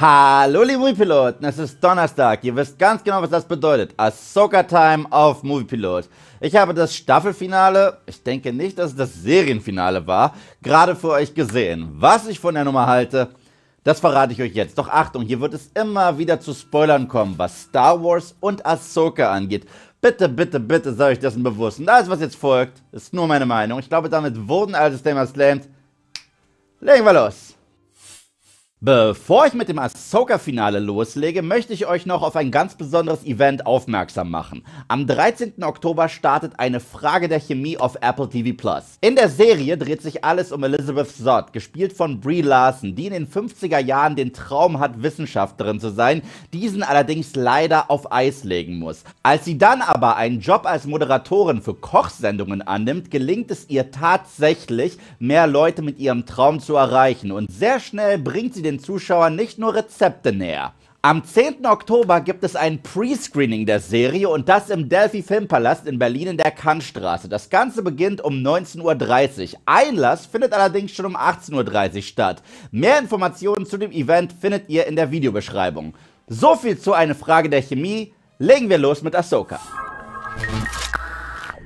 Hallo liebe Moviepiloten, es ist Donnerstag, ihr wisst ganz genau, was das bedeutet. Ahsoka Time auf Moviepilot. Ich habe das Staffelfinale, ich denke nicht, dass es das Serienfinale war, gerade für euch gesehen. Was ich von der Nummer halte, das verrate ich euch jetzt. Doch Achtung, hier wird es immer wieder zu Spoilern kommen, was Star Wars und Ahsoka angeht. Bitte, bitte, bitte sei euch dessen bewusst. Und alles, was jetzt folgt, ist nur meine Meinung. Ich glaube, damit wurden alle Disclaimer slammed. Legen wir los! Bevor ich mit dem Ahsoka-Finale loslege, möchte ich euch noch auf ein ganz besonderes Event aufmerksam machen. Am 13. Oktober startet eine Frage der Chemie auf Apple TV In der Serie dreht sich alles um Elizabeth Zott, gespielt von Brie Larson, die in den 50er Jahren den Traum hat, Wissenschaftlerin zu sein, diesen allerdings leider auf Eis legen muss. Als sie dann aber einen Job als Moderatorin für Kochsendungen annimmt, gelingt es ihr tatsächlich, mehr Leute mit ihrem Traum zu erreichen und sehr schnell bringt sie den den Zuschauern nicht nur Rezepte näher. Am 10. Oktober gibt es ein Pre-Screening der Serie und das im Delphi Filmpalast in Berlin in der Kantstraße. Das Ganze beginnt um 19.30 Uhr. Einlass findet allerdings schon um 18.30 Uhr statt. Mehr Informationen zu dem Event findet ihr in der Videobeschreibung. So viel zu einer Frage der Chemie. Legen wir los mit Ahsoka.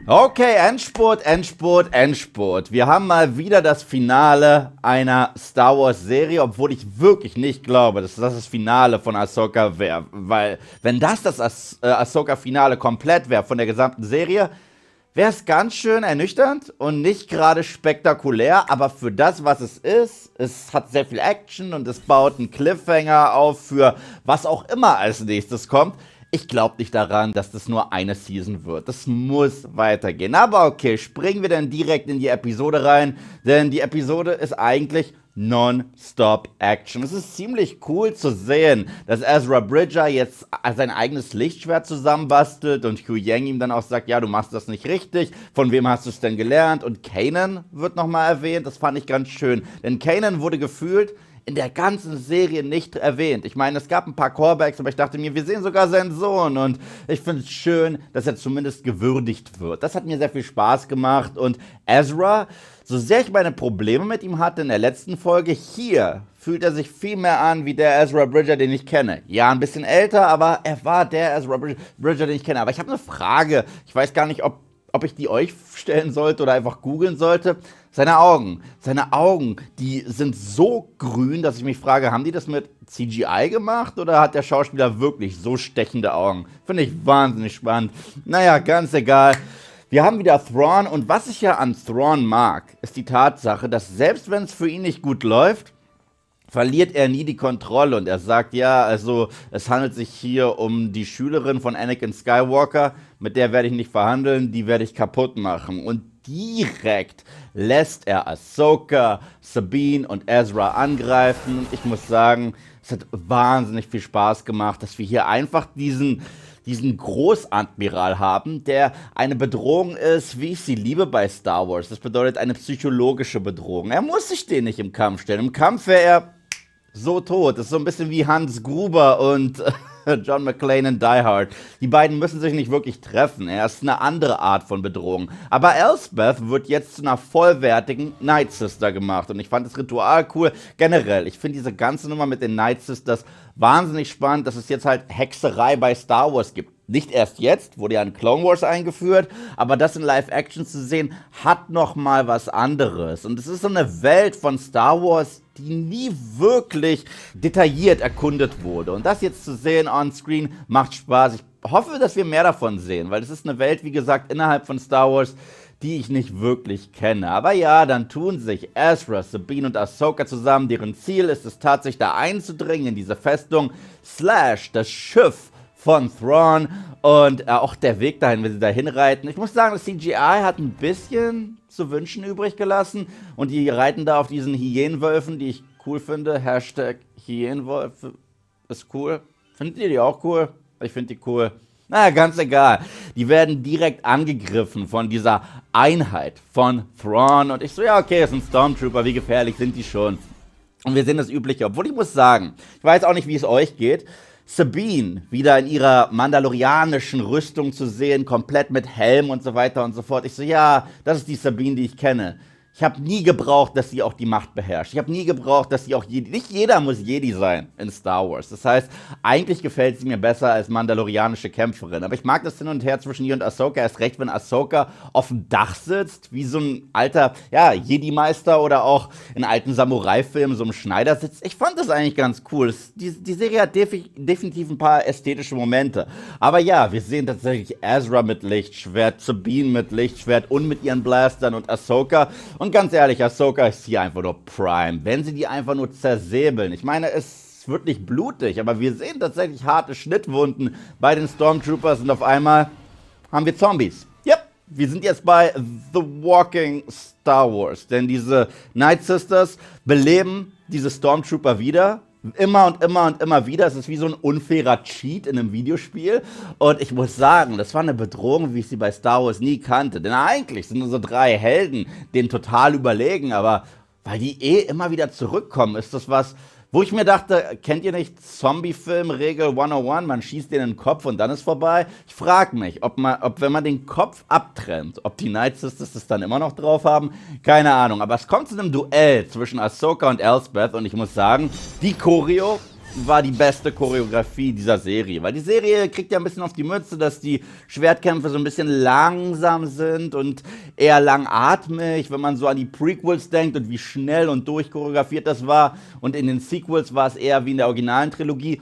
Okay, Endspurt, Endspurt, Endspurt. Wir haben mal wieder das Finale einer Star Wars Serie, obwohl ich wirklich nicht glaube, dass das das Finale von Ahsoka wäre. Weil, wenn das das As äh, Ahsoka Finale komplett wäre von der gesamten Serie, wäre es ganz schön ernüchternd und nicht gerade spektakulär. Aber für das, was es ist, es hat sehr viel Action und es baut einen Cliffhanger auf für was auch immer als nächstes kommt ich glaube nicht daran, dass das nur eine Season wird. Das muss weitergehen. Aber okay, springen wir dann direkt in die Episode rein, denn die Episode ist eigentlich Non-Stop Action. Es ist ziemlich cool zu sehen, dass Ezra Bridger jetzt sein eigenes Lichtschwert zusammenbastelt und Hu Yang ihm dann auch sagt, ja, du machst das nicht richtig, von wem hast du es denn gelernt? Und Kanan wird nochmal erwähnt, das fand ich ganz schön, denn Kanan wurde gefühlt in der ganzen Serie nicht erwähnt. Ich meine, es gab ein paar Callbacks, aber ich dachte mir, wir sehen sogar seinen Sohn und ich finde es schön, dass er zumindest gewürdigt wird. Das hat mir sehr viel Spaß gemacht und Ezra, so sehr ich meine Probleme mit ihm hatte in der letzten Folge, hier fühlt er sich viel mehr an wie der Ezra Bridger, den ich kenne. Ja, ein bisschen älter, aber er war der Ezra Bridger, den ich kenne. Aber ich habe eine Frage. Ich weiß gar nicht, ob, ob ich die euch stellen sollte oder einfach googeln sollte. Seine Augen. Seine Augen, die sind so grün, dass ich mich frage, haben die das mit CGI gemacht oder hat der Schauspieler wirklich so stechende Augen? Finde ich wahnsinnig spannend. Naja, ganz egal. Wir haben wieder Thrawn und was ich ja an Thrawn mag, ist die Tatsache, dass selbst wenn es für ihn nicht gut läuft, verliert er nie die Kontrolle und er sagt, ja, also es handelt sich hier um die Schülerin von Anakin Skywalker, mit der werde ich nicht verhandeln, die werde ich kaputt machen. Und direkt lässt er Ahsoka, Sabine und Ezra angreifen. Und ich muss sagen, es hat wahnsinnig viel Spaß gemacht, dass wir hier einfach diesen diesen Großadmiral haben, der eine Bedrohung ist, wie ich sie liebe bei Star Wars. Das bedeutet eine psychologische Bedrohung. Er muss sich den nicht im Kampf stellen. Im Kampf wäre er so tot. Das ist so ein bisschen wie Hans Gruber und Äh, John McClane in Die Hard. Die beiden müssen sich nicht wirklich treffen. Er ist eine andere Art von Bedrohung. Aber Elsbeth wird jetzt zu einer vollwertigen Night Sister gemacht. Und ich fand das Ritual cool. Generell, ich finde diese ganze Nummer mit den Night Sisters wahnsinnig spannend, dass es jetzt halt Hexerei bei Star Wars gibt. Nicht erst jetzt, wurde ja in Clone Wars eingeführt, aber das in Live-Action zu sehen, hat nochmal was anderes. Und es ist so eine Welt von Star Wars, die nie wirklich detailliert erkundet wurde. Und das jetzt zu sehen on Screen macht Spaß. Ich hoffe, dass wir mehr davon sehen, weil es ist eine Welt, wie gesagt, innerhalb von Star Wars, die ich nicht wirklich kenne. Aber ja, dann tun sich Ezra, Sabine und Ahsoka zusammen, deren Ziel ist es tatsächlich da einzudringen in diese Festung, slash das Schiff von Thrawn und äh, auch der Weg dahin, wenn sie da hinreiten. Ich muss sagen, das CGI hat ein bisschen zu wünschen übrig gelassen. Und die reiten da auf diesen Hyänenwölfen, die ich cool finde. Hashtag Hyänenwolf ist cool. Findet ihr die auch cool? Ich finde die cool. Na, ganz egal. Die werden direkt angegriffen von dieser Einheit von Thrawn. Und ich so, ja, okay, das sind Stormtrooper. Wie gefährlich sind die schon? Und wir sehen das Übliche. Obwohl ich muss sagen, ich weiß auch nicht, wie es euch geht. Sabine wieder in ihrer mandalorianischen Rüstung zu sehen, komplett mit Helm und so weiter und so fort. Ich so, ja, das ist die Sabine, die ich kenne. Ich habe nie gebraucht, dass sie auch die Macht beherrscht. Ich habe nie gebraucht, dass sie auch Jedi. Nicht jeder muss Jedi sein in Star Wars. Das heißt, eigentlich gefällt sie mir besser als mandalorianische Kämpferin. Aber ich mag das hin und her zwischen ihr und Ahsoka. Erst recht, wenn Ahsoka auf dem Dach sitzt, wie so ein alter, ja, Jedi-Meister oder auch in alten Samurai-Filmen so ein Schneider sitzt. Ich fand das eigentlich ganz cool. Die, die Serie hat def definitiv ein paar ästhetische Momente. Aber ja, wir sehen tatsächlich Ezra mit Lichtschwert, Sabine mit Lichtschwert und mit ihren Blastern und Ahsoka. Und ganz ehrlich, Ahsoka ist hier einfach nur Prime. Wenn sie die einfach nur zersäbeln. Ich meine, es wird nicht blutig, aber wir sehen tatsächlich harte Schnittwunden bei den Stormtroopers und auf einmal haben wir Zombies. Yep, wir sind jetzt bei The Walking Star Wars. Denn diese Night Sisters beleben diese Stormtrooper wieder immer und immer und immer wieder. Es ist wie so ein unfairer Cheat in einem Videospiel. Und ich muss sagen, das war eine Bedrohung, wie ich sie bei Star Wars nie kannte. Denn eigentlich sind unsere drei Helden denen total überlegen, aber weil die eh immer wieder zurückkommen, ist das was, wo ich mir dachte, kennt ihr nicht Zombie-Film Regel 101? Man schießt denen den Kopf und dann ist vorbei. Ich frage mich, ob, man, ob wenn man den Kopf abtrennt, ob die Night Sisters das dann immer noch drauf haben. Keine Ahnung. Aber es kommt zu einem Duell zwischen Ahsoka und Elsbeth und ich muss sagen, die Choreo war die beste Choreografie dieser Serie. Weil die Serie kriegt ja ein bisschen auf die Mütze, dass die Schwertkämpfe so ein bisschen langsam sind und eher langatmig, wenn man so an die Prequels denkt und wie schnell und durchchoreografiert das war. Und in den Sequels war es eher wie in der originalen Trilogie.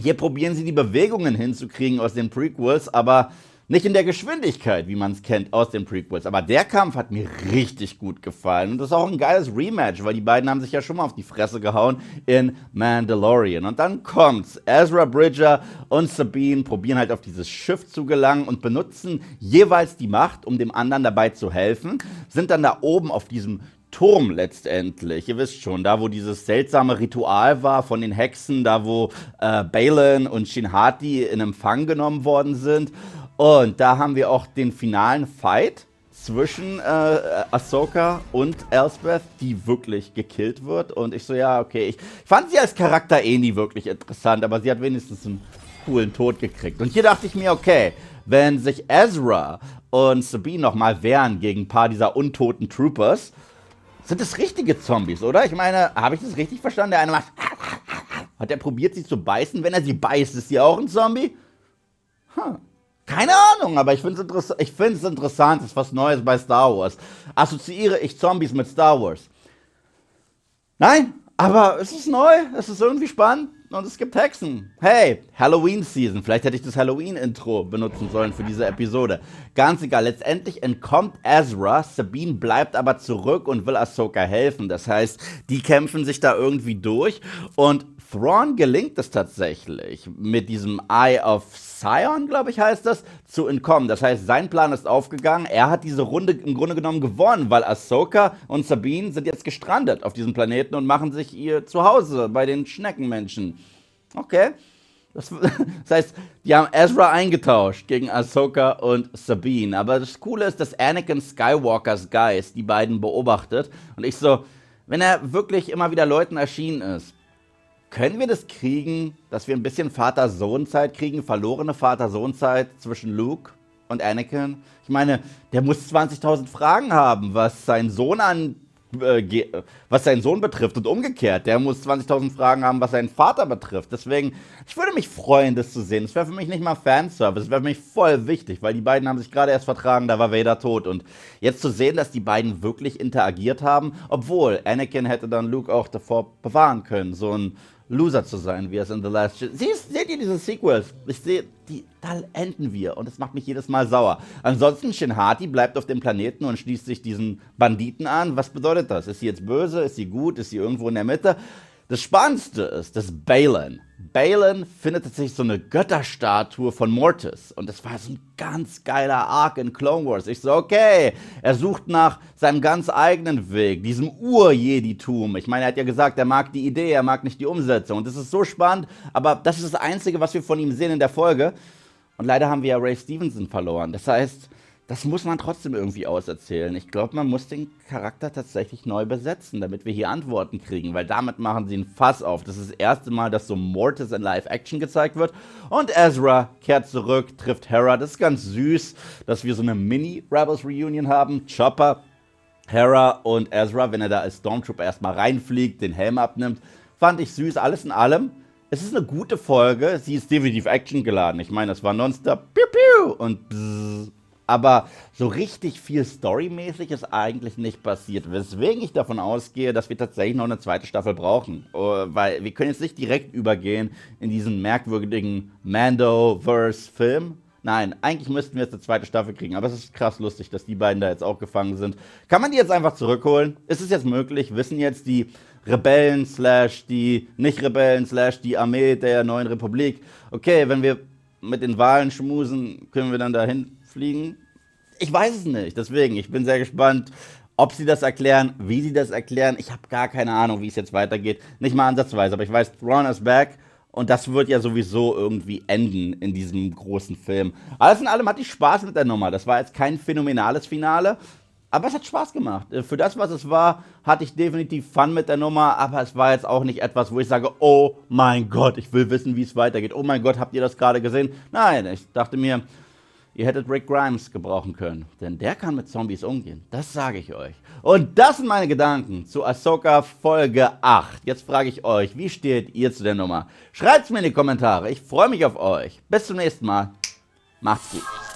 Hier probieren sie die Bewegungen hinzukriegen aus den Prequels, aber nicht in der Geschwindigkeit, wie man es kennt aus den Prequels, aber der Kampf hat mir richtig gut gefallen. Und das ist auch ein geiles Rematch, weil die beiden haben sich ja schon mal auf die Fresse gehauen in Mandalorian. Und dann kommt's. Ezra Bridger und Sabine probieren halt auf dieses Schiff zu gelangen und benutzen jeweils die Macht, um dem anderen dabei zu helfen. Sind dann da oben auf diesem Turm letztendlich. Ihr wisst schon, da wo dieses seltsame Ritual war von den Hexen, da wo äh, Balin und Shinhati in Empfang genommen worden sind. Und da haben wir auch den finalen Fight zwischen äh, Ahsoka und Elsbeth, die wirklich gekillt wird. Und ich so, ja, okay. Ich fand sie als Charakter eh nie wirklich interessant, aber sie hat wenigstens einen coolen Tod gekriegt. Und hier dachte ich mir, okay, wenn sich Ezra und Sabine nochmal wehren gegen ein paar dieser untoten Troopers, sind das richtige Zombies, oder? Ich meine, habe ich das richtig verstanden? Der eine macht... Hat er probiert, sie zu beißen? Wenn er sie beißt, ist sie auch ein Zombie? Huh. Keine Ahnung, aber ich finde es interess ich interessant, es ist was Neues bei Star Wars. Assoziiere ich Zombies mit Star Wars? Nein, aber es ist neu, es ist irgendwie spannend und es gibt Hexen. Hey, Halloween Season. Vielleicht hätte ich das Halloween-Intro benutzen sollen für diese Episode. Ganz egal, letztendlich entkommt Ezra, Sabine bleibt aber zurück und will Ahsoka helfen. Das heißt, die kämpfen sich da irgendwie durch und Thrawn gelingt es tatsächlich, mit diesem Eye of Sion, glaube ich, heißt das, zu entkommen. Das heißt, sein Plan ist aufgegangen. Er hat diese Runde im Grunde genommen gewonnen, weil Ahsoka und Sabine sind jetzt gestrandet auf diesem Planeten und machen sich ihr Zuhause bei den Schneckenmenschen. Okay. Das, das, heißt, die haben Ezra eingetauscht gegen Ahsoka und Sabine. Aber das Coole ist, dass Anakin Skywalkers Geist die beiden beobachtet. Und ich so, wenn er wirklich immer wieder Leuten erschienen ist, können wir das kriegen, dass wir ein bisschen Vater-Sohn-Zeit kriegen, verlorene Vater-Sohn-Zeit zwischen Luke und Anakin? Ich meine, der muss 20.000 Fragen haben, was sein Sohn an äh, was seinen Sohn betrifft und umgekehrt. Der muss 20.000 Fragen haben, was seinen Vater betrifft. Deswegen, ich würde mich freuen, das zu sehen. Das wäre für mich nicht mal Fanservice, das wäre für mich voll wichtig, weil die beiden haben sich gerade erst vertragen, da war Vader tot. Und jetzt zu sehen, dass die beiden wirklich interagiert haben, obwohl Anakin hätte dann Luke auch davor bewahren können. So ein Loser zu sein, wie es in The Last Jedi. Siehst, seht ihr diese Sequels? Ich sehe, die, da enden wir und es macht mich jedes Mal sauer. Ansonsten, Shin Hati bleibt auf dem Planeten und schließt sich diesen Banditen an. Was bedeutet das? Ist sie jetzt böse? Ist sie gut? Ist sie irgendwo in der Mitte? Das Spannendste ist, dass Balin, Balin findet tatsächlich so eine Götterstatue von Mortis. Und das war so ein ganz geiler Arc in Clone Wars. Ich so, okay, er sucht nach seinem ganz eigenen Weg, diesem Ur-Jedi-Tum. Ich meine, er hat ja gesagt, er mag die Idee, er mag nicht die Umsetzung. Und das ist so spannend, aber das ist das Einzige, was wir von ihm sehen in der Folge. Und leider haben wir ja Ray Stevenson verloren. Das heißt, das muss man trotzdem irgendwie auserzählen. Ich glaube, man muss den Charakter tatsächlich neu besetzen, damit wir hier Antworten kriegen, weil damit machen sie ein Fass auf. Das ist das erste Mal, dass so Mortis in Live-Action gezeigt wird. Und Ezra kehrt zurück, trifft Hera. Das ist ganz süß, dass wir so eine Mini-Rebels-Reunion haben. Chopper, Hera und Ezra, wenn er da als Stormtrooper erstmal reinfliegt, den Helm abnimmt. Fand ich süß, alles in allem. Es ist eine gute Folge. Sie ist definitiv Action geladen. Ich meine, es war nonstop. Piu, piu und bzzz aber so richtig viel storymäßig ist eigentlich nicht passiert, weswegen ich davon ausgehe, dass wir tatsächlich noch eine zweite Staffel brauchen, äh, weil wir können jetzt nicht direkt übergehen in diesen merkwürdigen Mando-Verse-Film. Nein, eigentlich müssten wir jetzt eine zweite Staffel kriegen, aber es ist krass lustig, dass die beiden da jetzt auch gefangen sind. Kann man die jetzt einfach zurückholen? Ist es jetzt möglich? Wissen jetzt die Rebellen slash die Nicht-Rebellen slash die Armee der neuen Republik, okay, wenn wir mit den Wahlen schmusen, können wir dann dahin fliegen? Ich weiß es nicht. Deswegen, ich bin sehr gespannt, ob sie das erklären, wie sie das erklären. Ich habe gar keine Ahnung, wie es jetzt weitergeht. Nicht mal ansatzweise, aber ich weiß, Thrawn is back. Und das wird ja sowieso irgendwie enden in diesem großen Film. Alles in allem hatte ich Spaß mit der Nummer. Das war jetzt kein phänomenales Finale. Aber es hat Spaß gemacht. Äh, für das, was es war, hatte ich definitiv Fun mit der Nummer, aber es war jetzt auch nicht etwas, wo ich sage, oh mein Gott, ich will wissen, wie es weitergeht. Oh mein Gott, habt ihr das gerade gesehen? Nein, ich dachte mir, Ihr hättet Rick Grimes gebrauchen können, denn der kann mit Zombies umgehen. Das sage ich euch. Und das sind meine Gedanken zu Ahsoka Folge 8. Jetzt frage ich euch, wie steht ihr zu der Nummer? Schreibt es mir in die Kommentare. Ich freue mich auf euch. Bis zum nächsten Mal. Macht's gut.